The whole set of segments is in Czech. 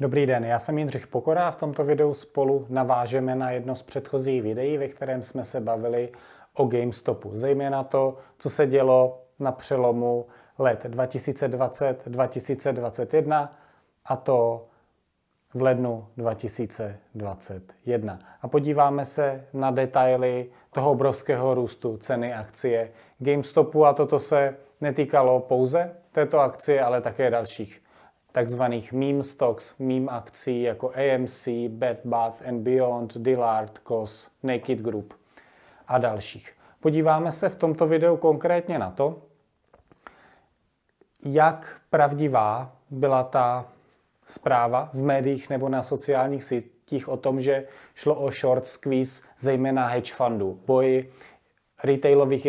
Dobrý den, já jsem Jindřich Pokora a v tomto videu spolu navážeme na jedno z předchozích videí, ve kterém jsme se bavili o GameStopu, zejména to, co se dělo na přelomu let 2020-2021 a to v lednu 2021. A podíváme se na detaily toho obrovského růstu ceny akcie GameStopu a toto se netýkalo pouze této akcie, ale také dalších takzvaných meme stocks, meme akcí jako AMC, Bed Bath and Beyond, Dillard, COS, Naked Group a dalších. Podíváme se v tomto videu konkrétně na to, jak pravdivá byla ta zpráva v médiích nebo na sociálních sítích o tom, že šlo o short squeeze zejména hedge fundů, boji retailových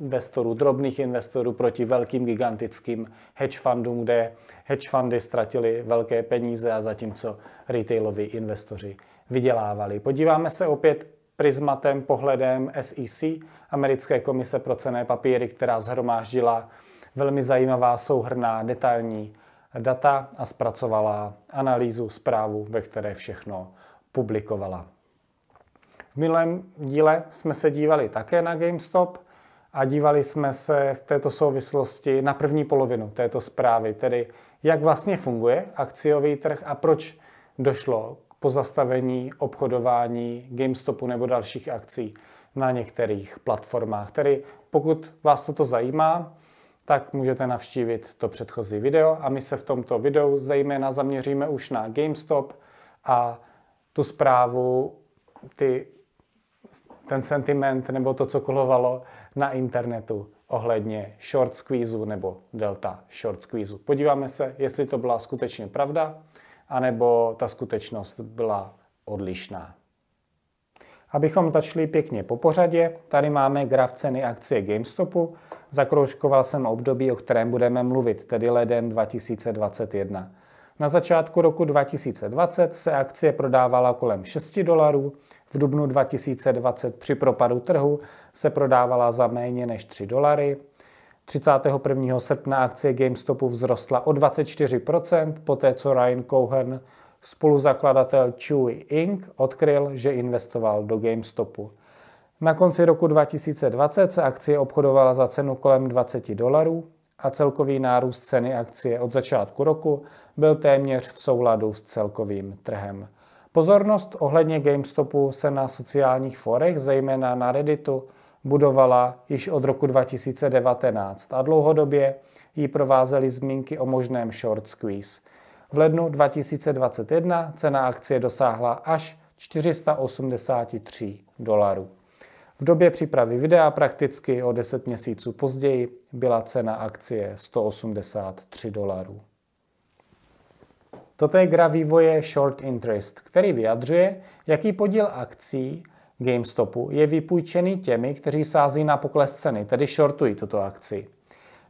investorů, drobných investorů proti velkým gigantickým hedge fundům, kde hedge fundy ztratili velké peníze a zatímco retailoví investoři vydělávali. Podíváme se opět prismatem, pohledem SEC, americké komise pro cené papíry, která zhromáždila velmi zajímavá souhrná detailní data a zpracovala analýzu, zprávu, ve které všechno publikovala. V minulém díle jsme se dívali také na GameStop a dívali jsme se v této souvislosti na první polovinu této zprávy, tedy jak vlastně funguje akciový trh a proč došlo k pozastavení obchodování GameStopu nebo dalších akcí na některých platformách. Tedy pokud vás toto zajímá, tak můžete navštívit to předchozí video a my se v tomto videu zejména zaměříme už na GameStop a tu zprávu, ty ten sentiment nebo to, co kolovalo na internetu ohledně short squeezeu nebo delta short squeezeu. Podíváme se, jestli to byla skutečně pravda, anebo ta skutečnost byla odlišná. Abychom začali pěkně po pořadě, tady máme graf ceny akcie GameStopu. Zakroužkoval jsem období, o kterém budeme mluvit, tedy leden 2021. Na začátku roku 2020 se akcie prodávala kolem 6 dolarů v dubnu 2020 při propadu trhu se prodávala za méně než 3 dolary. 31. srpna akcie GameStopu vzrostla o 24%, poté co Ryan Cohen, spoluzakladatel Chewy Inc., odkryl, že investoval do GameStopu. Na konci roku 2020 se akcie obchodovala za cenu kolem 20 dolarů a celkový nárůst ceny akcie od začátku roku byl téměř v souladu s celkovým trhem. Pozornost ohledně GameStopu se na sociálních forech, zejména na Redditu, budovala již od roku 2019 a dlouhodobě ji provázely zmínky o možném short squeeze. V lednu 2021 cena akcie dosáhla až 483 dolarů. V době přípravy videa prakticky o 10 měsíců později byla cena akcie 183 dolarů. Toto je graf vývoje Short Interest, který vyjadřuje, jaký podíl akcí GameStopu je vypůjčený těmi, kteří sází na pokles ceny, tedy shortují tuto akci.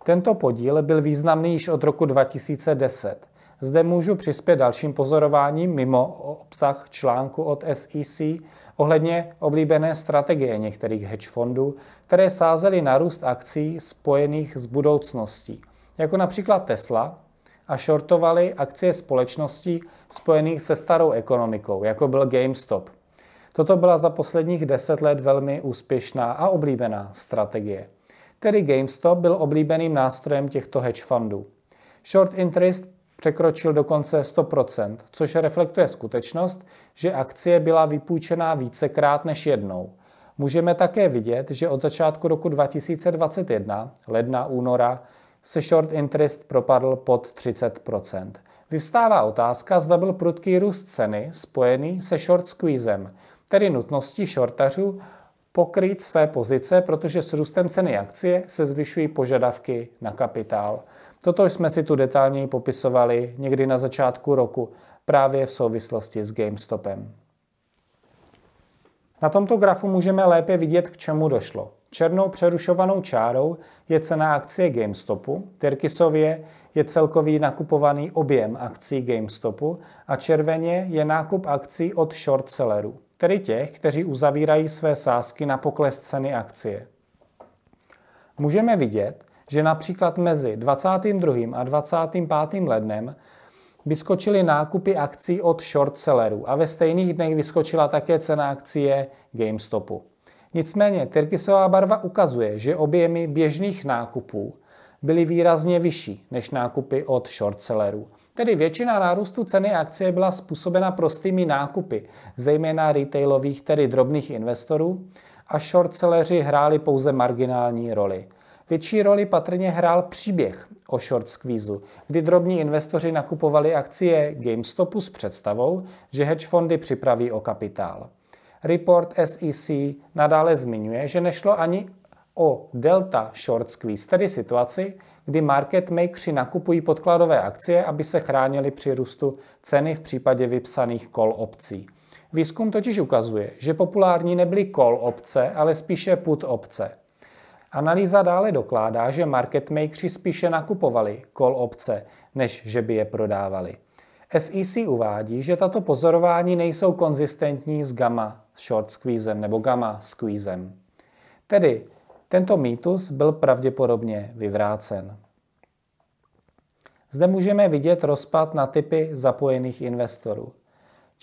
Tento podíl byl významný již od roku 2010. Zde můžu přispět dalším pozorováním mimo obsah článku od SEC ohledně oblíbené strategie některých hedge fondů, které sázely na růst akcí spojených s budoucností, jako například Tesla, a shortovali akcie společností spojených se starou ekonomikou, jako byl GameStop. Toto byla za posledních deset let velmi úspěšná a oblíbená strategie. Tedy GameStop byl oblíbeným nástrojem těchto hedge fundů. Short interest překročil dokonce 100%, což reflektuje skutečnost, že akcie byla vypůjčená vícekrát než jednou. Můžeme také vidět, že od začátku roku 2021, ledna, února, se short interest propadl pod 30 Vyvstává otázka, zda byl prudký růst ceny spojený se short squeezem, tedy nutností shortařů pokrýt své pozice, protože s růstem ceny akcie se zvyšují požadavky na kapitál. Toto jsme si tu detailněji popisovali někdy na začátku roku, právě v souvislosti s GameStopem. Na tomto grafu můžeme lépe vidět, k čemu došlo. Černou přerušovanou čárou je cena akcie GameStopu, Tyrkisově je celkový nakupovaný objem akcí GameStopu a červeně je nákup akcí od shortsellerů, tedy těch, kteří uzavírají své sázky na pokles ceny akcie. Můžeme vidět, že například mezi 22. a 25. lednem vyskočily nákupy akcí od shortsellerů a ve stejných dnech vyskočila také cena akcie GameStopu. Nicméně Tyrkisová barva ukazuje, že objemy běžných nákupů byly výrazně vyšší než nákupy od shortsellerů. Tedy většina nárůstu ceny akcie byla způsobena prostými nákupy, zejména retailových, tedy drobných investorů, a shortselleri hráli pouze marginální roli. Větší roli patrně hrál příběh o short squeezeu, kdy drobní investoři nakupovali akcie GameStopu s představou, že hedge fondy připraví o kapitál report SEC nadále zmiňuje, že nešlo ani o delta short squeeze, tedy situaci, kdy market makersi nakupují podkladové akcie, aby se chránili při růstu ceny v případě vypsaných call opcí. Výzkum totiž ukazuje, že populární nebyly call opce, ale spíše put opce. Analýza dále dokládá, že market makersi spíše nakupovali call opce, než že by je prodávali. SEC uvádí, že tato pozorování nejsou konzistentní s gamma short squeezem nebo gamma squeezem. Tedy tento mýtus byl pravděpodobně vyvrácen. Zde můžeme vidět rozpad na typy zapojených investorů.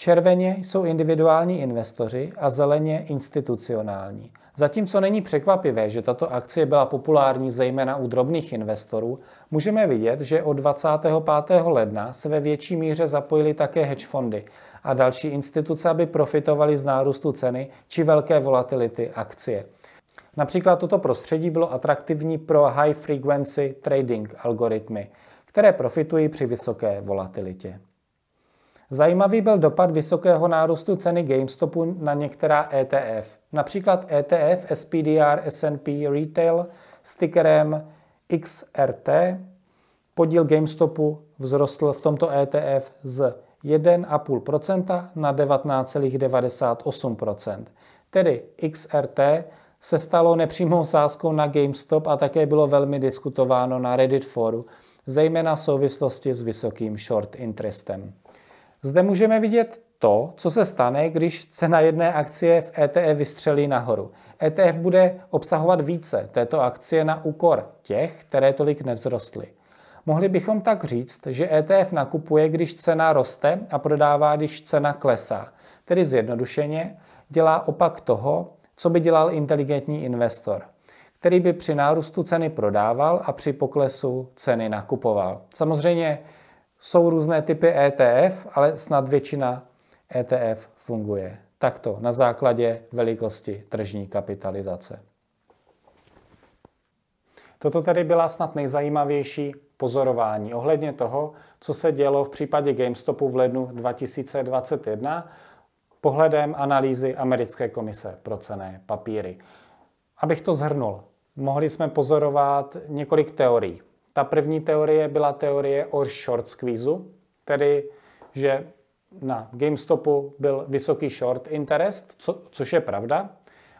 Červeně jsou individuální investoři a zeleně institucionální. Zatímco není překvapivé, že tato akcie byla populární zejména u drobných investorů, můžeme vidět, že od 25. ledna se ve větší míře zapojili také hedge fondy a další instituce, aby profitovaly z nárůstu ceny či velké volatility akcie. Například toto prostředí bylo atraktivní pro high frequency trading algoritmy, které profitují při vysoké volatilitě. Zajímavý byl dopad vysokého nárůstu ceny GameStopu na některá ETF, například ETF SPDR S&P Retail s tickerem XRT. Podíl GameStopu vzrostl v tomto ETF z 1,5% na 19,98%. Tedy XRT se stalo nepřímou sázkou na GameStop a také bylo velmi diskutováno na Reddit foru, zejména v souvislosti s vysokým short interestem. Zde můžeme vidět to, co se stane, když cena jedné akcie v ETF vystřelí nahoru. ETF bude obsahovat více této akcie na úkor těch, které tolik nevzrostly. Mohli bychom tak říct, že ETF nakupuje, když cena roste a prodává, když cena klesá. Tedy zjednodušeně dělá opak toho, co by dělal inteligentní investor, který by při nárůstu ceny prodával a při poklesu ceny nakupoval. Samozřejmě jsou různé typy ETF, ale snad většina ETF funguje takto na základě velikosti tržní kapitalizace. Toto tedy byla snad nejzajímavější pozorování ohledně toho, co se dělo v případě GameStopu v lednu 2021 pohledem analýzy americké komise pro cené papíry. Abych to zhrnul, mohli jsme pozorovat několik teorií. Ta první teorie byla teorie o short squeezeu, tedy že na GameStopu byl vysoký short interest, co, což je pravda,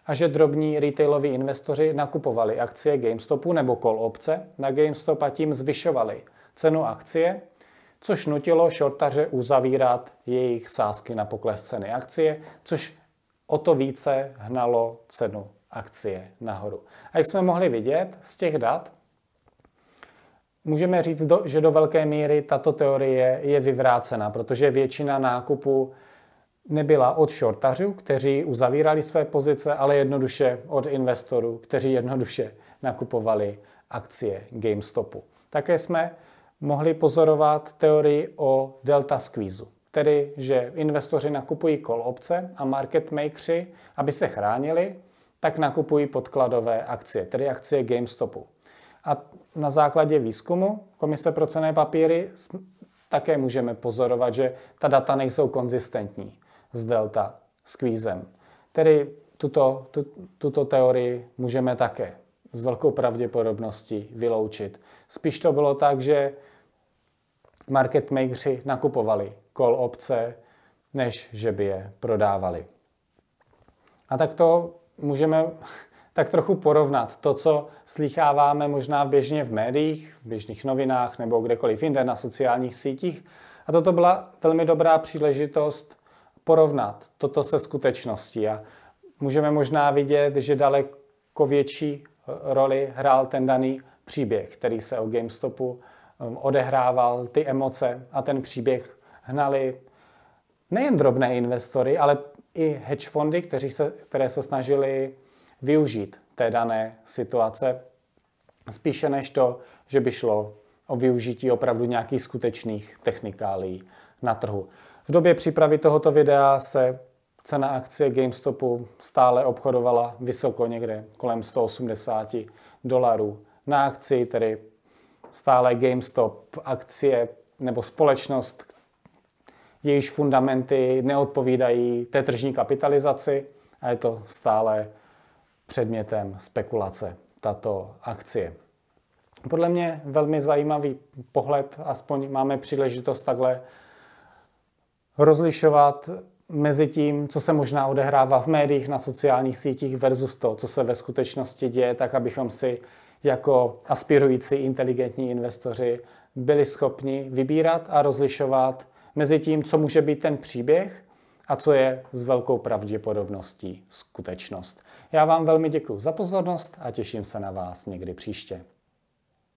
a že drobní retailoví investoři nakupovali akcie GameStopu nebo call opce na GameStop a tím zvyšovali cenu akcie, což nutilo shortaře uzavírat jejich sázky na pokles ceny akcie, což o to více hnalo cenu akcie nahoru. A jak jsme mohli vidět z těch dat, Můžeme říct, že do velké míry tato teorie je vyvrácena, protože většina nákupu nebyla od shortařů, kteří uzavírali své pozice, ale jednoduše od investorů, kteří jednoduše nakupovali akcie GameStopu. Také jsme mohli pozorovat teorii o delta squeezeu, tedy že investoři nakupují kol obce a market makersi, aby se chránili, tak nakupují podkladové akcie, tedy akcie GameStopu. A na základě výzkumu Komise pro cené papíry také můžeme pozorovat, že ta data nejsou konzistentní s delta, s kvízem. Tedy tuto, tu, tuto teorii můžeme také s velkou pravděpodobností vyloučit. Spíš to bylo tak, že market makersi nakupovali kol obce, než že by je prodávali. A tak to můžeme tak trochu porovnat to, co slycháváme možná běžně v médiích, v běžných novinách nebo kdekoliv jinde na sociálních sítích. A toto byla velmi dobrá příležitost porovnat toto se skutečností. A můžeme možná vidět, že daleko větší eh, roli hrál ten daný příběh, který se o GameStopu ehm, odehrával, ty emoce a ten příběh hnali nejen drobné investory, ale i hedge fondy, kteří se, které se snažili využít té dané situace, spíše než to, že by šlo o využití opravdu nějakých skutečných technikálí na trhu. V době přípravy tohoto videa se cena akcie GameStopu stále obchodovala vysoko někde kolem 180 dolarů na akci, tedy stále GameStop akcie nebo společnost, jejíž fundamenty neodpovídají té tržní kapitalizaci a je to stále předmětem spekulace tato akcie. Podle mě velmi zajímavý pohled, aspoň máme příležitost takhle rozlišovat mezi tím, co se možná odehrává v médiích, na sociálních sítích versus to, co se ve skutečnosti děje, tak abychom si jako aspirující inteligentní investoři byli schopni vybírat a rozlišovat mezi tím, co může být ten příběh a co je s velkou pravděpodobností skutečnost. Já vám velmi děkuji za pozornost a těším se na vás někdy příště.